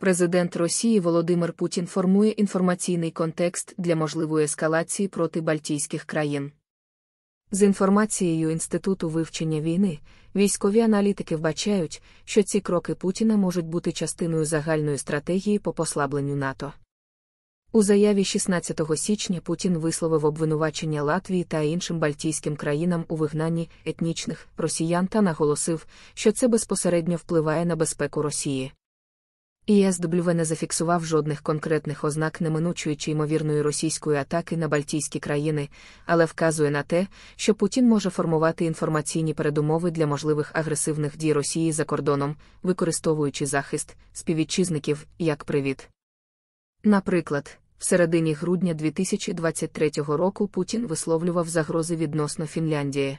президент Росії Володимир Путін формує інформаційний контекст для можливої ескалації проти балтійських країн. З інформацією Інституту вивчення війни, військові аналітики вбачають, що ці кроки Путіна можуть бути частиною загальної стратегії по послабленню НАТО. У заяві 16 січня Путін висловив обвинувачення Латвії та іншим балтійським країнам у вигнанні етнічних росіян та наголосив, що це безпосередньо впливає на безпеку Росії. ІСВ не зафіксував жодних конкретних ознак неминучої чи ймовірної російської атаки на Балтійські країни, але вказує на те, що Путін може формувати інформаційні передумови для можливих агресивних дій Росії за кордоном, використовуючи захист співвітчизників як привід. Наприклад, в середині грудня 2023 року Путін висловлював загрози відносно Фінляндії.